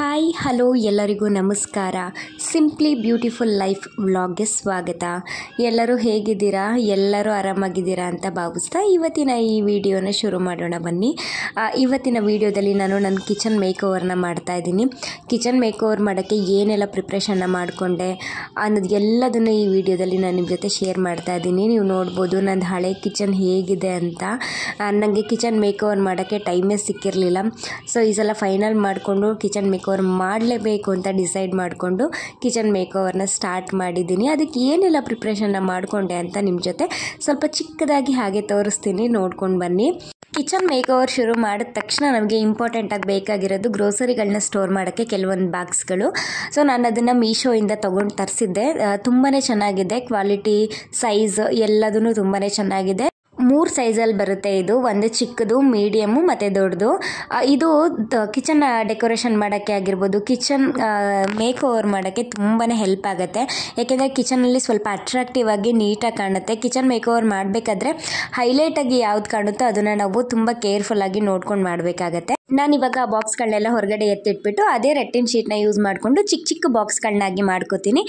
hi hello ಎಲ್ಲರಿಗೂ ನಮಸ್ಕಾರ simply beautiful life ವ್ಲಾಗ್ಗೆ ಸ್ವಾಗತ ಎಲ್ಲರೂ ಹೇಗಿದ್ದೀರಾ ಎಲ್ಲರೂ ಆರಾಮಾಗಿದ್ದೀರಾ ಅಂತ ಭಾವಿಸ್ತಾ ಇವತ್ತಿನ ಈ ವಿಡಿಯೋನ ಶುರು ಮಾಡೋಣ ಬನ್ನಿ ಇವತ್ತಿನ ವಿಡಿಯೋದಲ್ಲಿ ನಾನು ನನ್ನ ಕಿಚನ್ ಮೇಕ್ ಓವರ್ನ ಇದ್ದೀನಿ ಕಿಚನ್ ಮೇಕ್ ಓವರ್ ಮಾಡೋಕ್ಕೆ ಏನೆಲ್ಲ ಪ್ರಿಪ್ರೇಷನ್ನ ಮಾಡಿಕೊಂಡೆ ಅನ್ನೋದು ಎಲ್ಲದನ್ನೂ ಈ ವಿಡಿಯೋದಲ್ಲಿ ನಾನು ನಿಮ್ಮ ಜೊತೆ ಶೇರ್ ಮಾಡ್ತಾ ಇದ್ದೀನಿ ನೀವು ನೋಡ್ಬೋದು ನನ್ನ ಹಳೆ ಕಿಚನ್ ಹೇಗಿದೆ ಅಂತ ನನಗೆ ಕಿಚನ್ ಮೇಕ್ ಓವರ್ ಮಾಡೋಕ್ಕೆ ಟೈಮೇ ಸಿಕ್ಕಿರಲಿಲ್ಲ ಸೊ ಈ ಸಲ ಫೈನಲ್ ಮಾಡಿಕೊಂಡು ಕಿಚನ್ ಮೇಕ್ ಮೇಕೋವರ್ ಮಾಡಲೇಬೇಕು ಅಂತ ಡಿಸೈಡ್ ಮಾಡಿಕೊಂಡು ಕಿಚನ್ ಮೇಕೋವರ್ನ ಸ್ಟಾರ್ಟ್ ಮಾಡಿದ್ದೀನಿ ಅದಕ್ಕೆ ಏನೆಲ್ಲ ಪ್ರಿಪ್ರೇಷನ್ನ ಮಾಡಿಕೊಂಡೆ ಅಂತ ನಿಮ್ಮ ಜೊತೆ ಸ್ವಲ್ಪ ಚಿಕ್ಕದಾಗಿ ಹಾಗೆ ತೋರಿಸ್ತೀನಿ ನೋಡ್ಕೊಂಡು ಬನ್ನಿ ಕಿಚನ್ ಮೇಕೋವರ್ ಶುರು ಮಾಡಿದ ತಕ್ಷಣ ನಮಗೆ ಇಂಪಾರ್ಟೆಂಟಾಗಿ ಬೇಕಾಗಿರೋದು ಗ್ರೋಸರಿಗಳನ್ನ ಸ್ಟೋರ್ ಮಾಡೋಕ್ಕೆ ಕೆಲವೊಂದು ಬಾಕ್ಸ್ಗಳು ಸೊ ನಾನು ಅದನ್ನು ಮೀಶೋಯಿಂದ ತೊಗೊಂಡು ತರಿಸಿದ್ದೆ ತುಂಬಾ ಚೆನ್ನಾಗಿದೆ ಕ್ವಾಲಿಟಿ ಸೈಜ್ ಎಲ್ಲದೂ ತುಂಬಾ ಚೆನ್ನಾಗಿದೆ ಮೂರು ಸೈಜಲ್ಲಿ ಬರುತ್ತೆ ಇದು ಒಂದು ಚಿಕ್ಕದು ಮೀಡಿಯಮ್ಮು ಮತ್ತೆ ದೊಡ್ಡದು ಇದು ಕಿಚನ್ ಡೆಕೋರೇಷನ್ ಮಾಡೋಕ್ಕೆ ಆಗಿರ್ಬೋದು ಕಿಚನ್ ಮೇಕ್ ಓವರ್ ಮಾಡೋಕ್ಕೆ ತುಂಬಾ ಹೆಲ್ಪ್ ಆಗುತ್ತೆ ಕಿಚನ್ ಅಲ್ಲಿ ಸ್ವಲ್ಪ ಅಟ್ರಾಕ್ಟಿವ್ ಆಗಿ ನೀಟಾಗಿ ಕಾಣುತ್ತೆ ಕಿಚನ್ ಮೇಕ್ ಓವರ್ ಮಾಡಬೇಕಾದ್ರೆ ಆಗಿ ಯಾವ್ದು ಕಾಣುತ್ತೋ ಅದನ್ನ ನಾವು ತುಂಬಾ ಕೇರ್ಫುಲ್ ಆಗಿ ನೋಡ್ಕೊಂಡು ಮಾಡಬೇಕಾಗತ್ತೆ ನಾನಿವಾಗ ಬಾಕ್ಸ್ಗಳನ್ನೆಲ್ಲ ಹೊರಗಡೆ ಎತ್ತಿಟ್ಬಿಟ್ಟು ಅದೇ ಶೀಟ್ ನ ಯೂಸ್ ಮಾಡಿಕೊಂಡು ಚಿಕ್ಕ ಚಿಕ್ಕ ಬಾಕ್ಸ್ಗಳನ್ನಾಗಿ ಮಾಡ್ಕೋತೀನಿ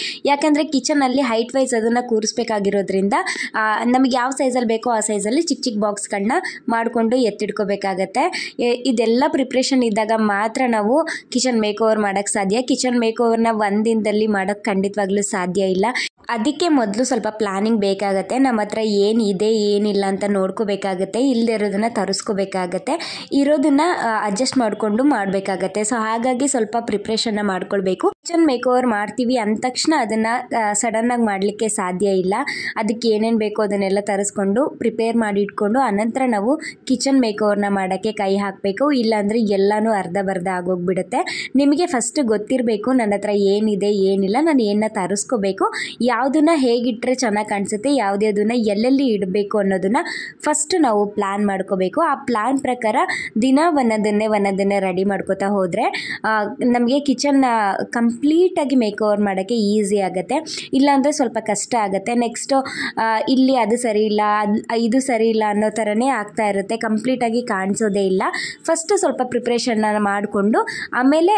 ಕಿಚನ್ ಅಲ್ಲಿ ಹೈಟ್ ವೈಸ್ ಅದನ್ನ ಕೂರಿಸ್ಬೇಕಾಗಿರೋದ್ರಿಂದ ನಮಗೆ ಯಾವ ಸೈಜಲ್ಲಿ ಬೇಕೋ ಆ ಸೈಜ್ ಸೈಜಲ್ಲಿ ಚಿಕ್ಕ ಚಿಕ್ಕ ಬಾಕ್ಸ್ಗಳನ್ನ ಮಾಡಿಕೊಂಡು ಎತ್ತಿಟ್ಕೋಬೇಕಾಗತ್ತೆ ಇದೆಲ್ಲ ಪ್ರಿಪ್ರೇಷನ್ ಇದ್ದಾಗ ಮಾತ್ರ ನಾವು ಕಿಚನ್ ಮೇಕ್ ಓವರ್ ಮಾಡೋಕ್ಕೆ ಸಾಧ್ಯ ಕಿಚನ್ ಮೇಕ್ ಓವರ್ನ ಒಂದು ದಿನದಲ್ಲಿ ಮಾಡೋಕ್ಕೆ ಖಂಡಿತವಾಗ್ಲೂ ಸಾಧ್ಯ ಇಲ್ಲ ಅದಕ್ಕೆ ಮೊದಲು ಸ್ವಲ್ಪ ಪ್ಲಾನಿಂಗ್ ಬೇಕಾಗುತ್ತೆ ನಮ್ಮ ಹತ್ರ ಏನಿದೆ ಏನಿಲ್ಲ ಅಂತ ನೋಡ್ಕೋಬೇಕಾಗತ್ತೆ ಇಲ್ಲದೆ ಇರೋದನ್ನು ತರಿಸ್ಕೋಬೇಕಾಗತ್ತೆ ಇರೋದನ್ನು ಅಡ್ಜಸ್ಟ್ ಮಾಡಿಕೊಂಡು ಮಾಡಬೇಕಾಗತ್ತೆ ಸೊ ಹಾಗಾಗಿ ಸ್ವಲ್ಪ ಪ್ರಿಪ್ರೇಷನ್ನ ಮಾಡ್ಕೊಳ್ಬೇಕು ಕಿಚನ್ ಮೇಕ್ ಓವರ್ ಮಾಡ್ತೀವಿ ಅಂದ ತಕ್ಷಣ ಅದನ್ನು ಸಡನ್ನಾಗಿ ಮಾಡಲಿಕ್ಕೆ ಸಾಧ್ಯ ಇಲ್ಲ ಅದಕ್ಕೆ ಏನೇನು ಬೇಕೋ ಅದನ್ನೆಲ್ಲ ತರಿಸ್ಕೊಂಡು ಪ್ರಿಪೇರ್ ಮಾಡಿ ಇಟ್ಕೊಂಡು ಅನಂತರ ನಾವು ಕಿಚನ್ ಮೇಕ್ ಓವರ್ನ ಮಾಡೋಕ್ಕೆ ಕೈ ಹಾಕಬೇಕು ಇಲ್ಲಾಂದರೆ ಎಲ್ಲನೂ ಅರ್ಧ ಬರ್ಧ ಆಗೋಗ್ಬಿಡುತ್ತೆ ನಿಮಗೆ ಫಸ್ಟ್ ಗೊತ್ತಿರಬೇಕು ನನ್ನ ಹತ್ರ ಏನಿದೆ ಏನಿಲ್ಲ ನಾನು ಏನನ್ನ ತರಿಸ್ಕೋಬೇಕು ಯಾವುದನ್ನ ಹೇಗಿಟ್ಟರೆ ಚೆನ್ನಾಗಿ ಕಾಣಿಸುತ್ತೆ ಅದನ್ನು ಎಲ್ಲೆಲ್ಲಿ ಇಡಬೇಕು ಅನ್ನೋದನ್ನು ಫಸ್ಟ್ ನಾವು ಪ್ಲ್ಯಾನ್ ಮಾಡ್ಕೋಬೇಕು ಆ ಪ್ಲ್ಯಾನ್ ಪ್ರಕಾರ ದಿನ ಒಂದೊಂದನ್ನೇ ಒಂದೊಂದನ್ನೇ ರೆಡಿ ಮಾಡ್ಕೋತಾ ಹೋದರೆ ನಮಗೆ ಕಿಚನ್ ಕಂಪ್ ಕಂಪ್ಲೀಟಾಗಿ ಮೇಕ್ ಓವರ್ ಮಾಡೋಕ್ಕೆ ಈಸಿ ಆಗುತ್ತೆ ಇಲ್ಲಾಂದರೆ ಸ್ವಲ್ಪ ಕಷ್ಟ ಆಗುತ್ತೆ ನೆಕ್ಸ್ಟು ಇಲ್ಲಿ ಅದು ಸರಿ ಇಲ್ಲ ಇದು ಸರಿ ಇಲ್ಲ ಅನ್ನೋ ಥರನೇ ಆಗ್ತಾ ಇರುತ್ತೆ ಕಂಪ್ಲೀಟಾಗಿ ಕಾಣಿಸೋದೇ ಇಲ್ಲ ಫಸ್ಟು ಸ್ವಲ್ಪ ಪ್ರಿಪ್ರೇಷನ್ನ ಮಾಡಿಕೊಂಡು ಆಮೇಲೆ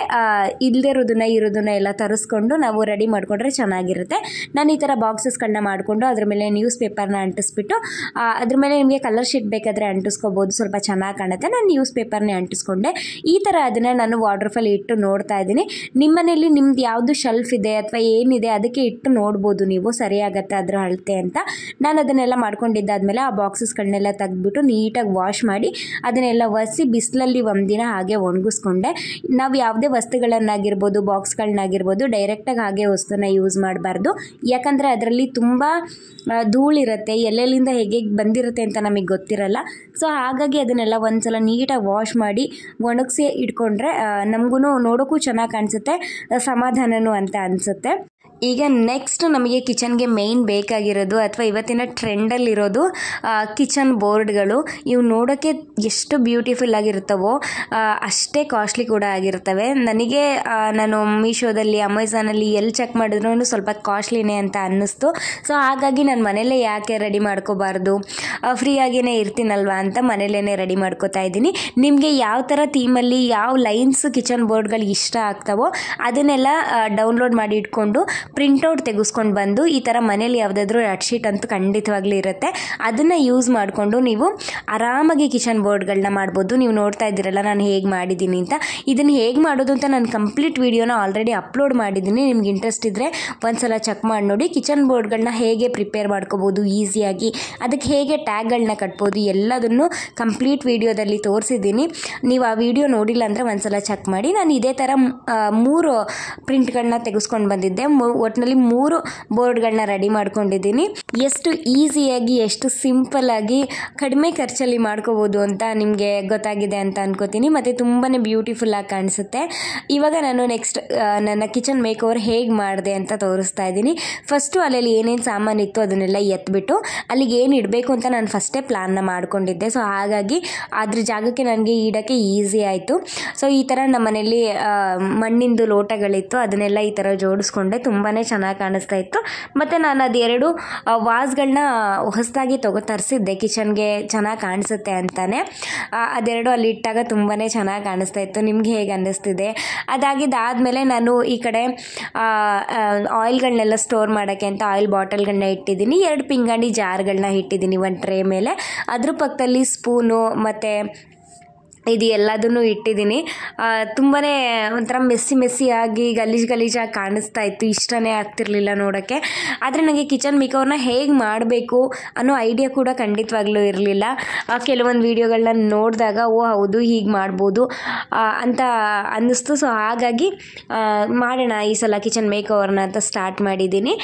ಇಲ್ಲದಿರೋದನ್ನ ಇರೋದನ್ನ ಎಲ್ಲ ತರಿಸ್ಕೊಂಡು ನಾವು ರೆಡಿ ಮಾಡಿಕೊಂಡ್ರೆ ಚೆನ್ನಾಗಿರುತ್ತೆ ನಾನು ಈ ಥರ ಬಾಕ್ಸಸ್ಗಳನ್ನ ಮಾಡಿಕೊಂಡು ಅದ್ರ ಮೇಲೆ ನ್ಯೂಸ್ ಪೇಪರ್ನ ಅಂಟಿಸ್ಬಿಟ್ಟು ಅದ್ರ ಮೇಲೆ ನಿಮಗೆ ಕಲರ್ ಶೀಟ್ ಬೇಕಾದರೆ ಅಂಟಿಸ್ಕೋಬೋದು ಸ್ವಲ್ಪ ಚೆನ್ನಾಗಿ ಕಾಣುತ್ತೆ ನಾನು ನ್ಯೂಸ್ ಪೇಪರ್ನೇ ಅಂಟಿಸ್ಕೊಂಡೆ ಈ ಥರ ಅದನ್ನು ನಾನು ವಾಡ್ರಫಲ್ಲಿ ಇಟ್ಟು ನೋಡ್ತಾ ಇದ್ದೀನಿ ನಿಮ್ಮನೇಲಿ ನಿಮ್ಮ ನಿಮ್ದು ಯಾವುದು ಶೆಲ್ಫ್ ಇದೆ ಅಥವಾ ಏನಿದೆ ಅದಕ್ಕೆ ಇಟ್ಟು ನೋಡ್ಬೋದು ನೀವು ಸರಿಯಾಗತ್ತೆ ಅದರ ಅಳತೆ ಅಂತ ನಾನು ಅದನ್ನೆಲ್ಲ ಮಾಡ್ಕೊಂಡಿದ್ದಾದಮೇಲೆ ಆ ಬಾಕ್ಸಸ್ಗಳನ್ನೆಲ್ಲ ತೆಗೆದ್ಬಿಟ್ಟು ನೀಟಾಗಿ ವಾಶ್ ಮಾಡಿ ಅದನ್ನೆಲ್ಲ ಒಸಿ ಬಿಸಿಲಲ್ಲಿ ಒಂದಿನ ಹಾಗೆ ಒಣಗಿಸ್ಕೊಂಡೆ ನಾವು ಯಾವುದೇ ವಸ್ತುಗಳನ್ನಾಗಿರ್ಬೋದು ಬಾಕ್ಸ್ಗಳನ್ನಾಗಿರ್ಬೋದು ಡೈರೆಕ್ಟಾಗಿ ಹಾಗೆ ವಸ್ತುನ ಯೂಸ್ ಮಾಡಬಾರ್ದು ಯಾಕಂದರೆ ಅದರಲ್ಲಿ ತುಂಬ ಧೂಳಿರುತ್ತೆ ಎಲ್ಲೆಲ್ಲಿಂದ ಹೇಗೆ ಬಂದಿರುತ್ತೆ ಅಂತ ನಮಗೆ ಗೊತ್ತಿರಲ್ಲ ಸೊ ಹಾಗಾಗಿ ಅದನ್ನೆಲ್ಲ ಒಂದ್ಸಲ ನೀಟಾಗಿ ವಾಶ್ ಮಾಡಿ ಒಣಗಿಸಿ ಇಟ್ಕೊಂಡ್ರೆ ನಮಗೂ ನೋಡೋಕ್ಕೂ ಚೆನ್ನಾಗಿ ಕಾಣಿಸುತ್ತೆ ಸಮಾಧಾನವೂ ಅಂತ ಅನಿಸುತ್ತೆ ಈಗ ನೆಕ್ಸ್ಟ್ ನಮಗೆ ಕಿಚನ್ಗೆ ಮೇಯ್ನ್ ಬೇಕಾಗಿರೋದು ಅಥವಾ ಇವತ್ತಿನ ಟ್ರೆಂಡಲ್ಲಿರೋದು ಕಿಚನ್ ಬೋರ್ಡ್ಗಳು ಇವು ನೋಡೋಕ್ಕೆ ಎಷ್ಟು ಬ್ಯೂಟಿಫುಲ್ ಆಗಿರ್ತವೋ ಅಷ್ಟೇ ಕಾಸ್ಟ್ಲಿ ಕೂಡ ಆಗಿರ್ತವೆ ನನಗೆ ನಾನು ಮೀಶೋದಲ್ಲಿ ಅಮೆಝಾನಲ್ಲಿ ಎಲ್ಲಿ ಚೆಕ್ ಮಾಡಿದ್ರು ಸ್ವಲ್ಪ ಕಾಸ್ಟ್ಲಿನೇ ಅಂತ ಅನ್ನಿಸ್ತು ಸೊ ಹಾಗಾಗಿ ನಾನು ಮನೇಲೇ ಯಾಕೆ ರೆಡಿ ಮಾಡ್ಕೋಬಾರ್ದು ಫ್ರೀಯಾಗಿಯೇ ಇರ್ತೀನಲ್ವ ಅಂತ ಮನೇಲೇ ರೆಡಿ ಮಾಡ್ಕೋತಾ ಇದ್ದೀನಿ ನಿಮಗೆ ಯಾವ ಥರ ಥೀಮಲ್ಲಿ ಯಾವ ಲೈನ್ಸ್ ಕಿಚನ್ ಬೋರ್ಡ್ಗಳು ಇಷ್ಟ ಆಗ್ತವೋ ಅದನ್ನೆಲ್ಲ ಡೌನ್ಲೋಡ್ ಮಾಡಿ ಇಟ್ಕೊಂಡು ಪ್ರಿಂಟೌಟ್ ತೆಗೆಸ್ಕೊಂಡು ಬಂದು ಈ ಥರ ಮನೇಲಿ ಯಾವುದಾದ್ರೂ ಶೀಟ್ ಅಂತೂ ಖಂಡಿತವಾಗ್ಲೂ ಇರುತ್ತೆ ಅದನ್ನು ಯೂಸ್ ಮಾಡಿಕೊಂಡು ನೀವು ಆರಾಮಾಗಿ ಕಿಚನ್ ಬೋರ್ಡ್ಗಳನ್ನ ಮಾಡ್ಬೋದು ನೀವು ನೋಡ್ತಾ ಇದ್ದೀರಲ್ಲ ನಾನು ಹೇಗೆ ಮಾಡಿದ್ದೀನಿ ಅಂತ ಇದನ್ನು ಹೇಗೆ ಮಾಡೋದು ಅಂತ ನಾನು ಕಂಪ್ಲೀಟ್ ವೀಡಿಯೋನ ಆಲ್ರೆಡಿ ಅಪ್ಲೋಡ್ ಮಾಡಿದ್ದೀನಿ ನಿಮ್ಗೆ ಇಂಟ್ರೆಸ್ಟ್ ಇದ್ದರೆ ಸಲ ಚೆಕ್ ಮಾಡಿ ನೋಡಿ ಕಿಚನ್ ಬೋರ್ಡ್ಗಳನ್ನ ಹೇಗೆ ಪ್ರಿಪೇರ್ ಮಾಡ್ಕೋಬೋದು ಈಸಿಯಾಗಿ ಅದಕ್ಕೆ ಹೇಗೆ ಟ್ಯಾಗ್ಗಳನ್ನ ಕಟ್ಬೋದು ಎಲ್ಲದನ್ನು ಕಂಪ್ಲೀಟ್ ವೀಡಿಯೋದಲ್ಲಿ ತೋರಿಸಿದ್ದೀನಿ ನೀವು ಆ ವೀಡಿಯೋ ನೋಡಿಲ್ಲ ಅಂದರೆ ಒಂದ್ಸಲ ಚೆಕ್ ಮಾಡಿ ನಾನು ಇದೇ ಥರ ಮೂರು ಪ್ರಿಂಟ್ಗಳನ್ನ ತೆಗೆಸ್ಕೊಂಡು ಬಂದಿದ್ದೆ ಒಟ್ಟಿನಲ್ಲಿ ಮೂರು ಬೋರ್ಡ್ಗಳನ್ನ ರೆಡಿ ಮಾಡ್ಕೊಂಡಿದ್ದೀನಿ ಎಷ್ಟು ಈಸಿಯಾಗಿ ಎಷ್ಟು ಸಿಂಪಲ್ಲಾಗಿ ಕಡಿಮೆ ಖರ್ಚಲ್ಲಿ ಮಾಡ್ಕೋಬೋದು ಅಂತ ನಿಮಗೆ ಗೊತ್ತಾಗಿದೆ ಅಂತ ಅನ್ಕೋತೀನಿ ಮತ್ತು ತುಂಬಾ ಬ್ಯೂಟಿಫುಲ್ಲಾಗಿ ಕಾಣಿಸುತ್ತೆ ಇವಾಗ ನಾನು ನೆಕ್ಸ್ಟ್ ನನ್ನ ಕಿಚನ್ ಮೇಕ್ ಓವರ್ ಹೇಗೆ ಮಾಡಿದೆ ಅಂತ ತೋರಿಸ್ತಾ ಇದ್ದೀನಿ ಫಸ್ಟು ಅಲ್ಲಲ್ಲಿ ಏನೇನು ಸಾಮಾನು ಇತ್ತು ಅದನ್ನೆಲ್ಲ ಎತ್ಬಿಟ್ಟು ಅಲ್ಲಿಗೆ ಏನು ಇಡಬೇಕು ಅಂತ ನಾನು ಫಸ್ಟೇ ಪ್ಲಾನ್ನ ಮಾಡ್ಕೊಂಡಿದ್ದೆ ಸೊ ಹಾಗಾಗಿ ಅದ್ರ ಜಾಗಕ್ಕೆ ನನಗೆ ಇಡೋಕ್ಕೆ ಈಸಿ ಆಯಿತು ಸೊ ಈ ಥರ ನಮ್ಮ ಮನೇಲಿ ಮಣ್ಣಿಂದು ಲೋಟಗಳಿತ್ತು ಅದನ್ನೆಲ್ಲ ಈ ಥರ ಜೋಡಿಸ್ಕೊಂಡೆ ತುಂಬ ಚೆನ್ನಾಗಿ ಕಾಣಿಸ್ತಾ ಇತ್ತು ಮತ್ತು ನಾನು ಅದೆರಡು ವಾಸ್ಗಳನ್ನ ಹೊಸದಾಗಿ ತಗೋ ತರಿಸಿದ್ದೆ ಕಿಚನ್ಗೆ ಚೆನ್ನಾಗಿ ಕಾಣಿಸುತ್ತೆ ಅಂತಲೇ ಅದೆರಡು ಅಲ್ಲಿ ಇಟ್ಟಾಗ ತುಂಬಾ ಚೆನ್ನಾಗಿ ಕಾಣಿಸ್ತಾ ಇತ್ತು ನಿಮ್ಗೆ ಹೇಗೆ ಅನ್ನಿಸ್ತಿದೆ ಅದಾಗಿದ್ದಾದಮೇಲೆ ನಾನು ಈ ಕಡೆ ಆಯಿಲ್ಗಳನ್ನೆಲ್ಲ ಸ್ಟೋರ್ ಮಾಡೋಕ್ಕೆ ಅಂತ ಆಯಿಲ್ ಬಾಟಲ್ಗಳನ್ನ ಇಟ್ಟಿದ್ದೀನಿ ಎರಡು ಪಿಂಗಾಣಿ ಜಾರ್ಗಳನ್ನ ಇಟ್ಟಿದ್ದೀನಿ ಒಂದು ಟ್ರೇ ಮೇಲೆ ಅದ್ರ ಪಕ್ಕದಲ್ಲಿ ಸ್ಪೂನು ಮತ್ತು ಇದು ಎಲ್ಲದನ್ನು ಇಟ್ಟಿದ್ದೀನಿ ತುಂಬಾ ಒಂಥರ ಮೆಸ್ಸಿ ಮೆಸ್ಸಿಯಾಗಿ ಗಲೀಜು ಗಲೀಜಾಗಿ ಕಾಣಿಸ್ತಾ ಇತ್ತು ಇಷ್ಟನೇ ಆಗ್ತಿರ್ಲಿಲ್ಲ ನೋಡೋಕ್ಕೆ ಆದರೆ ನನಗೆ ಕಿಚನ್ ಮೇಕವ್ರನ್ನ ಹೇಗೆ ಮಾಡಬೇಕು ಅನ್ನೋ ಐಡಿಯಾ ಕೂಡ ಖಂಡಿತವಾಗ್ಲೂ ಇರಲಿಲ್ಲ ಕೆಲವೊಂದು ವೀಡಿಯೋಗಳನ್ನ ನೋಡಿದಾಗ ಓ ಹೌದು ಹೀಗೆ ಮಾಡ್ಬೋದು ಅಂತ ಅನ್ನಿಸ್ತು ಸೊ ಹಾಗಾಗಿ ಮಾಡೋಣ ಈ ಸಲ ಕಿಚನ್ ಮೇಕವರ್ನ ಅಂತ ಸ್ಟಾರ್ಟ್ ಮಾಡಿದ್ದೀನಿ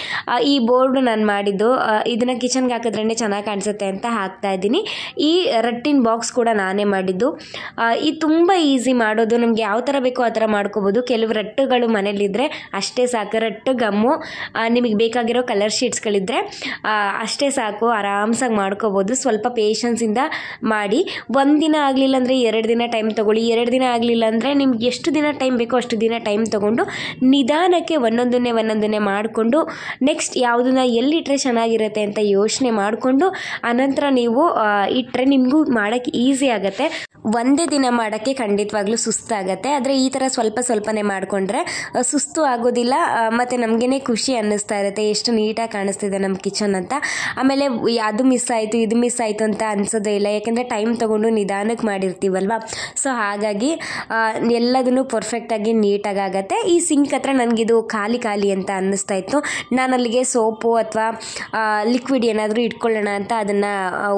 ಈ ಬೋರ್ಡು ನಾನು ಮಾಡಿದ್ದು ಇದನ್ನು ಕಿಚನ್ಗೆ ಹಾಕಿದ್ರೆ ಚೆನ್ನಾಗಿ ಕಾಣಿಸುತ್ತೆ ಅಂತ ಹಾಕ್ತಾ ಇದ್ದೀನಿ ಈ ರಟ್ಟಿನ ಬಾಕ್ಸ್ ಕೂಡ ನಾನೇ ಮಾಡಿದ್ದು ಇದು ತುಂಬ ಈಸಿ ಮಾಡೋದು ನಮ್ಗೆ ಯಾವ ಥರ ಬೇಕೋ ಆ ಥರ ಮಾಡ್ಕೋಬೋದು ಕೆಲವು ರಟ್ಟುಗಳು ಮನೇಲಿದ್ದರೆ ಅಷ್ಟೇ ಸಾಕು ರಟ್ಟು ಗಮ್ಮು ನಿಮಗೆ ಬೇಕಾಗಿರೋ ಕಲರ್ ಶೀಟ್ಸ್ಗಳಿದ್ದರೆ ಅಷ್ಟೇ ಸಾಕು ಆರಾಮ್ಸಾಗಿ ಮಾಡ್ಕೋಬೋದು ಸ್ವಲ್ಪ ಪೇಷನ್ಸಿಂದ ಮಾಡಿ ಒಂದು ದಿನ ಆಗಲಿಲ್ಲ ಅಂದರೆ ಎರಡು ದಿನ ಟೈಮ್ ತೊಗೊಳ್ಳಿ ಎರಡು ದಿನ ಆಗಲಿಲ್ಲ ಅಂದರೆ ನಿಮ್ಗೆ ಎಷ್ಟು ದಿನ ಟೈಮ್ ಬೇಕೋ ಅಷ್ಟು ದಿನ ಟೈಮ್ ತೊಗೊಂಡು ನಿಧಾನಕ್ಕೆ ಒಂದೊಂದನ್ನೇ ಒಂದೊಂದನ್ನೇ ಮಾಡಿಕೊಂಡು ನೆಕ್ಸ್ಟ್ ಯಾವುದನ್ನ ಎಲ್ಲಿಟ್ಟರೆ ಚೆನ್ನಾಗಿರುತ್ತೆ ಅಂತ ಯೋಚನೆ ಮಾಡಿಕೊಂಡು ಅನಂತರ ನೀವು ಇಟ್ಟರೆ ನಿಮಗೂ ಮಾಡೋಕ್ಕೆ ಈಸಿ ಆಗುತ್ತೆ ಒಂದು ಒಂದೇ ದಿನ ಮಾಡೋಕ್ಕೆ ಖಂಡಿತವಾಗ್ಲೂ ಸುಸ್ತಾಗತ್ತೆ ಆದರೆ ಈ ಥರ ಸ್ವಲ್ಪ ಸ್ವಲ್ಪನೇ ಮಾಡಿಕೊಂಡ್ರೆ ಸುಸ್ತು ಆಗೋದಿಲ್ಲ ಮತ್ತು ನಮಗೇ ಖುಷಿ ಅನ್ನಿಸ್ತಾ ಇರುತ್ತೆ ಎಷ್ಟು ನೀಟಾಗಿ ಕಾಣಿಸ್ತಿದೆ ನಮ್ಮ ಕಿಚನ್ ಅಂತ ಆಮೇಲೆ ಅದು ಮಿಸ್ ಆಯಿತು ಇದು ಮಿಸ್ ಆಯಿತು ಅಂತ ಅನ್ಸೋದೇ ಇಲ್ಲ ಯಾಕೆಂದರೆ ಟೈಮ್ ತೊಗೊಂಡು ನಿಧಾನಕ್ಕೆ ಮಾಡಿರ್ತೀವಲ್ವ ಸೊ ಹಾಗಾಗಿ ಎಲ್ಲದನ್ನು ಪರ್ಫೆಕ್ಟಾಗಿ ನೀಟಾಗಿ ಆಗುತ್ತೆ ಈ ಸಿಂಕ್ ಹತ್ರ ನನಗಿದು ಖಾಲಿ ಖಾಲಿ ಅಂತ ಅನ್ನಿಸ್ತಾ ಇತ್ತು ನಾನು ಅಲ್ಲಿಗೆ ಸೋಪು ಅಥವಾ ಲಿಕ್ವಿಡ್ ಏನಾದರೂ ಇಟ್ಕೊಳ್ಳೋಣ ಅಂತ ಅದನ್ನು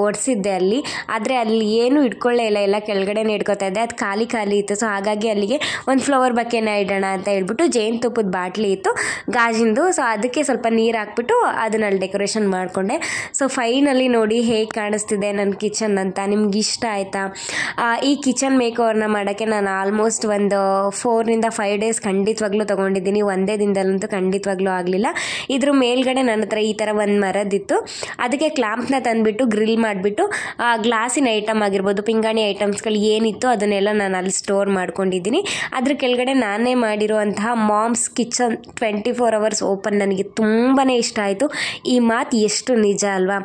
ಒಡಿಸಿದ್ದೆ ಅಲ್ಲಿ ಆದರೆ ಅಲ್ಲಿ ಏನು ಇಟ್ಕೊಳ್ಳೇ ಇಲ್ಲ ಎಲ್ಲ ಕೆಳಗಡೆ ಬಕೆಟ್ನ ಇದ್ದೆ ಅದು ಖಾಲಿ ಖಾಲಿ ಇತ್ತು ಸೊ ಹಾಗಾಗಿ ಅಲ್ಲಿಗೆ ಒಂದು ಫ್ಲವರ್ ಬಕೆನ ಇಡೋಣ ಅಂತ ಹೇಳ್ಬಿಟ್ಟು ತುಪ್ಪದ ಬಾಟ್ಲಿ ಇತ್ತು ಗಾಜಿಂದು ಸೊ ಅದಕ್ಕೆ ಸ್ವಲ್ಪ ನೀರು ಹಾಕ್ಬಿಟ್ಟು ಅದನ್ನ ಡೆಕೋರೇಷನ್ ಮಾಡಿಕೊಂಡೆ ಸೊ ಫೈನಲಿ ನೋಡಿ ಹೇಗೆ ಕಾಣಿಸ್ತಿದೆ ನನ್ನ ಕಿಚನ್ ಅಂತ ನಿಮ್ಗೆ ಇಷ್ಟ ಆಯಿತಾ ಈ ಕಿಚನ್ ಮೇಕವರ್ನ ಮಾಡೋಕ್ಕೆ ನಾನು ಆಲ್ಮೋಸ್ಟ್ ಒಂದು ಫೋರ್ನಿಂದ ಫೈವ್ ಡೇಸ್ ಖಂಡಿತವಾಗ್ಲೂ ತೊಗೊಂಡಿದ್ದೀನಿ ಒಂದೇ ದಿನದಲ್ಲಂತೂ ಖಂಡಿತವಾಗ್ಲೂ ಆಗಲಿಲ್ಲ ಇದ್ರ ಮೇಲ್ಗಡೆ ನನ್ನ ಹತ್ರ ಈ ಥರ ಒಂದು ಮರದಿತ್ತು ಅದಕ್ಕೆ ಕ್ಲಾಂಪ್ನ ತಂದುಬಿಟ್ಟು ಗ್ರಿಲ್ ಮಾಡಿಬಿಟ್ಟು ಗ್ಲಾಸಿನ ಐಟಮ್ ಆಗಿರ್ಬೋದು ಪಿಂಗಾಣಿ ಐಟಮ್ಸ್ಗಳು ಏನು ಏನಿತ್ತು ಅದನ್ನೆಲ್ಲ ನಾನು ಅಲ್ಲಿ ಸ್ಟೋರ್ ಮಾಡ್ಕೊಂಡಿದ್ದೀನಿ ಅದ್ರ ಕೆಳಗಡೆ ನಾನೇ ಮಾಡಿರುವಂತಹ mom's kitchen twenty four hours open ನನಗೆ ತುಂಬಾ ಇಷ್ಟ ಆಯಿತು ಈ ಮಾತು ಎಷ್ಟು ನಿಜ ಅಲ್ವಾ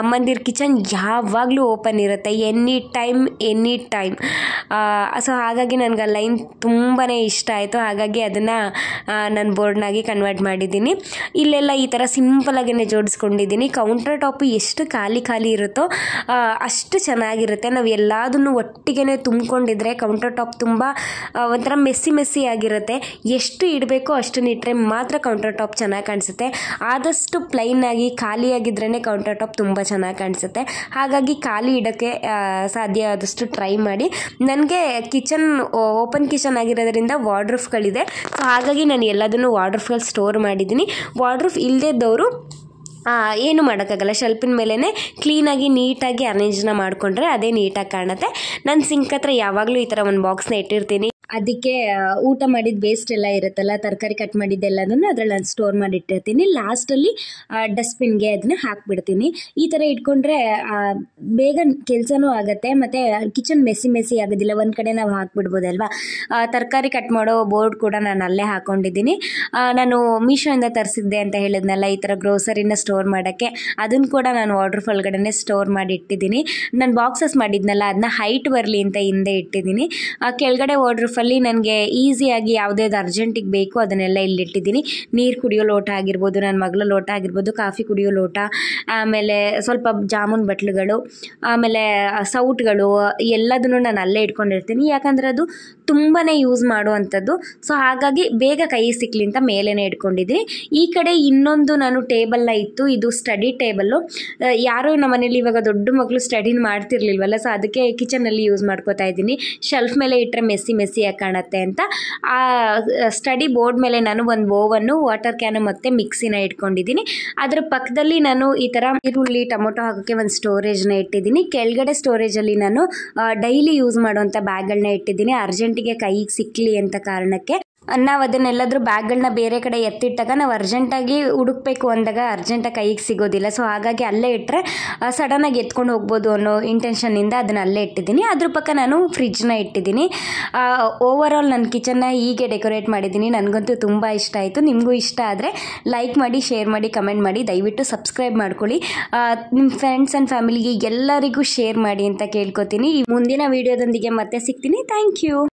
ಅಮ್ಮಂದಿರ್ ಕಿಚನ್ ಯಾವಾಗಲೂ ಓಪನ್ ಇರುತ್ತೆ any time any time so ಹಾಗಾಗಿ ನನಗೆ ಆ ಲೈನ್ ತುಂಬಾ ಇಷ್ಟ ಆಯಿತು ಹಾಗಾಗಿ ಅದನ್ನು ನಾನು ಬೋರ್ಡ್ನಾಗಿ ಕನ್ವರ್ಟ್ ಮಾಡಿದ್ದೀನಿ ಇಲ್ಲೆಲ್ಲ ಈ ಥರ ಆಗೇನೆ ಜೋಡಿಸ್ಕೊಂಡಿದ್ದೀನಿ ಕೌಂಟರ್ ಟಾಪ್ ಎಷ್ಟು ಖಾಲಿ ಖಾಲಿ ಇರುತ್ತೋ ಅಷ್ಟು ಚೆನ್ನಾಗಿರುತ್ತೆ ನಾವು ಎಲ್ಲದನ್ನು ಒಟ್ಟಿಗೆ ತುಂಬಿಕೊಂಡಿದ್ರೆ ಕೌಂಟರ್ ಟಾಪ್ ತುಂಬ ಒಂಥರ ಮೆಸ್ಸಿ ಮೆಸ್ಸಿ ಆಗಿರುತ್ತೆ ಎಷ್ಟು ಇಡಬೇಕೋ ಅಷ್ಟನ್ನು ಇಟ್ಟರೆ ಮಾತ್ರ ಕೌಂಟರ್ ಟಾಪ್ ಚೆನ್ನಾಗಿ ಕಾಣಿಸುತ್ತೆ ಆದಷ್ಟು ಪ್ಲೈನಾಗಿ ಖಾಲಿಯಾಗಿದ್ರೇ ಕೌಂಟರ್ ಟಾಪ್ ತುಂಬ ಚೆನ್ನಾಗಿ ಕಾಣಿಸುತ್ತೆ ಹಾಗಾಗಿ ಖಾಲಿ ಇಡೋಕ್ಕೆ ಸಾಧ್ಯ ಆದಷ್ಟು ಟ್ರೈ ಮಾಡಿ ನನಗೆ ಕಿಚನ್ ಓಪನ್ ಕಿಚನ್ ಆಗಿರೋದ್ರಿಂದ ವಾರ್ಡ್ರೂಫ್ಗಳಿದೆ ಸೊ ಹಾಗಾಗಿ ನಾನು ಎಲ್ಲದನ್ನು ವಾರ್ಡ್ರೂಫ್ಗಳು ಸ್ಟೋರ್ ಮಾಡಿದ್ದೀನಿ ವಾರ್ಡ್ರೂಫ್ ಇದ್ದವರು ಏನು ಮಾಡೋಕ್ಕಾಗಲ್ಲ ಶೆಲ್ಪಿನ ಮೇಲೇ ಕ್ಲೀನಾಗಿ ನೀಟಾಗಿ ಅರೇಂಜ್ನ ಮಾಡಿಕೊಂಡ್ರೆ ಅದೇ ನೀಟಾಗಿ ಕಾಣುತ್ತೆ ನಾನು ಸಿಂಕ್ ಹತ್ರ ಯಾವಾಗಲೂ ಈ ಥರ ಒಂದು ಬಾಕ್ಸ್ನ ಇಟ್ಟಿರ್ತೀನಿ ಅದಕ್ಕೆ ಊಟ ಮಾಡಿದ ವೇಸ್ಟ್ ಎಲ್ಲ ಇರುತ್ತಲ್ಲ ತರಕಾರಿ ಕಟ್ ಮಾಡಿದ್ದೆಲ್ಲದನ್ನು ಅದರಲ್ಲಿ ನಾನು ಸ್ಟೋರ್ ಮಾಡಿ ಇಟ್ಟಿರ್ತೀನಿ ಲಾಸ್ಟಲ್ಲಿ ಡಸ್ಟ್ಬಿನ್ಗೆ ಅದನ್ನ ಹಾಕ್ಬಿಡ್ತೀನಿ ಈ ಥರ ಇಟ್ಕೊಂಡ್ರೆ ಬೇಗ ಕೆಲಸನೂ ಆಗುತ್ತೆ ಮತ್ತು ಕಿಚನ್ ಮೆಸಿ ಮೆಸಿ ಆಗೋದಿಲ್ಲ ಒಂದು ಕಡೆ ನಾವು ಹಾಕ್ಬಿಡ್ಬೋದಲ್ವಾ ತರಕಾರಿ ಕಟ್ ಮಾಡೋ ಬೋರ್ಡ್ ಕೂಡ ನಾನು ಅಲ್ಲೇ ಹಾಕ್ಕೊಂಡಿದ್ದೀನಿ ನಾನು ಮೀಶೋಯಿಂದ ತರಿಸಿದ್ದೆ ಅಂತ ಹೇಳಿದ್ನಲ್ಲ ಈ ಥರ ಗ್ರೋಸರಿನ ಸ್ಟೋರ್ ಮಾಡೋಕ್ಕೆ ಅದನ್ನು ಕೂಡ ನಾನು ವಾಟರ್ ಸ್ಟೋರ್ ಮಾಡಿ ಇಟ್ಟಿದ್ದೀನಿ ನಾನು ಬಾಕ್ಸಸ್ ಮಾಡಿದ್ನಲ್ಲ ಅದನ್ನ ಹೈಟ್ ಬರಲಿ ಅಂತ ಹಿಂದೆ ಇಟ್ಟಿದ್ದೀನಿ ಕೆಳಗಡೆ ಫಾಲ್ ಅಲ್ಲಿ ನನಗೆ ಈಸಿಯಾಗಿ ಯಾವುದೇ ಅರ್ಜೆಂಟಿಗೆ ಬೇಕು ಅದನ್ನೆಲ್ಲ ಇಲ್ಲಿಟ್ಟಿದ್ದೀನಿ ನೀರು ಕುಡಿಯೋ ಲೋಟ ಆಗಿರ್ಬೋದು ನನ್ನ ಮಗಳ ಲೋಟ ಆಗಿರ್ಬೋದು ಕಾಫಿ ಕುಡಿಯೋ ಲೋಟ ಆಮೇಲೆ ಸ್ವಲ್ಪ ಜಾಮೂನ್ ಬಟ್ಲುಗಳು ಆಮೇಲೆ ಸೌಟ್ಗಳು ಎಲ್ಲದನ್ನು ನಾನು ಅಲ್ಲೇ ಇಟ್ಕೊಂಡಿರ್ತೀನಿ ಯಾಕಂದರೆ ಅದು ತುಂಬಾ ಯೂಸ್ ಮಾಡುವಂಥದ್ದು ಸೊ ಹಾಗಾಗಿ ಬೇಗ ಕೈ ಸಿಕ್ಲಿ ಅಂತ ಮೇಲೇ ಇಟ್ಕೊಂಡಿದ್ದೀನಿ ಈ ಕಡೆ ಇನ್ನೊಂದು ನಾನು ಟೇಬಲ್ನ ಇತ್ತು ಇದು ಸ್ಟಡಿ ಟೇಬಲ್ಲು ಯಾರು ನಮ್ಮನೇಲಿ ಇವಾಗ ದೊಡ್ಡ ಮಗಳು ಸ್ಟಡಿನ ಮಾಡ್ತಿರ್ಲಿಲ್ವಲ್ಲ ಸೊ ಅದಕ್ಕೆ ಕಿಚನಲ್ಲಿ ಯೂಸ್ ಮಾಡ್ಕೋತಾ ಇದ್ದೀನಿ ಶೆಲ್ಫ್ ಮೇಲೆ ಇಟ್ಟರೆ ಮೆಸ್ಸಿ ಮೆಸ್ಸಿಯಾಗಿ ಕಾಣುತ್ತೆ ಅಂತ ಆ ಸ್ಟಡಿ ಬೋರ್ಡ್ ಮೇಲೆ ನಾನು ಒಂದು ಬೋವನ್ನು ವಾಟರ್ ಕ್ಯಾನು ಮತ್ತು ಮಿಕ್ಸಿನ ಇಟ್ಕೊಂಡಿದ್ದೀನಿ ಅದರ ಪಕ್ಕದಲ್ಲಿ ನಾನು ಈ ಥರ ಈರುಳ್ಳಿ ಟೊಮೊಟೊ ಹಾಕೋಕ್ಕೆ ಒಂದು ಸ್ಟೋರೇಜ್ನ ಇಟ್ಟಿದ್ದೀನಿ ಕೆಳಗಡೆ ಸ್ಟೋರೇಜಲ್ಲಿ ನಾನು ಡೈಲಿ ಯೂಸ್ ಮಾಡುವಂಥ ಬ್ಯಾಗ್ಗಳನ್ನ ಇಟ್ಟಿದ್ದೀನಿ ಅರ್ಜೆಂಟ್ ಅರ್ಜೆಂಟಿಗೆ ಕೈಗೆ ಸಿಕ್ಕಲಿ ಅಂತ ಕಾರಣಕ್ಕೆ ನಾವು ಅದನ್ನೆಲ್ಲಾದರೂ ಬ್ಯಾಗ್ಗಳನ್ನ ಬೇರೆ ಕಡೆ ಎತ್ತಿಟ್ಟಾಗ ನಾವು ಅರ್ಜೆಂಟಾಗಿ ಹುಡುಕ್ಬೇಕು ಅಂದಾಗ ಅರ್ಜೆಂಟಾಗಿ ಕೈಗೆ ಸಿಗೋದಿಲ್ಲ ಸೊ ಹಾಗಾಗಿ ಅಲ್ಲೇ ಇಟ್ಟರೆ ಸಡನ್ನಾಗಿ ಎತ್ಕೊಂಡು ಹೋಗ್ಬೋದು ಅನ್ನೋ ಇಂಟೆನ್ಷನ್ನಿಂದ ಅದನ್ನ ಅಲ್ಲೇ ಇಟ್ಟಿದ್ದೀನಿ ಅದ್ರ ಪಕ್ಕ ನಾನು ಫ್ರಿಜ್ನ ಇಟ್ಟಿದ್ದೀನಿ ಓವರ್ ಆಲ್ ನನ್ನ ಕಿಚನ್ನ ಹೀಗೆ ಡೆಕೋರೇಟ್ ಮಾಡಿದ್ದೀನಿ ನನಗಂತೂ ತುಂಬ ಇಷ್ಟ ಆಯಿತು ನಿಮಗೂ ಇಷ್ಟ ಆದರೆ ಲೈಕ್ ಮಾಡಿ ಶೇರ್ ಮಾಡಿ ಕಮೆಂಟ್ ಮಾಡಿ ದಯವಿಟ್ಟು ಸಬ್ಸ್ಕ್ರೈಬ್ ಮಾಡ್ಕೊಳ್ಳಿ ನಿಮ್ಮ ಫ್ರೆಂಡ್ಸ್ ಆ್ಯಂಡ್ ಫ್ಯಾಮಿಲಿಗೆ ಎಲ್ಲರಿಗೂ ಶೇರ್ ಮಾಡಿ ಅಂತ ಕೇಳ್ಕೊತೀನಿ ಈ ಮುಂದಿನ ವೀಡಿಯೋದೊಂದಿಗೆ ಮತ್ತೆ ಸಿಗ್ತೀನಿ ಥ್ಯಾಂಕ್ ಯು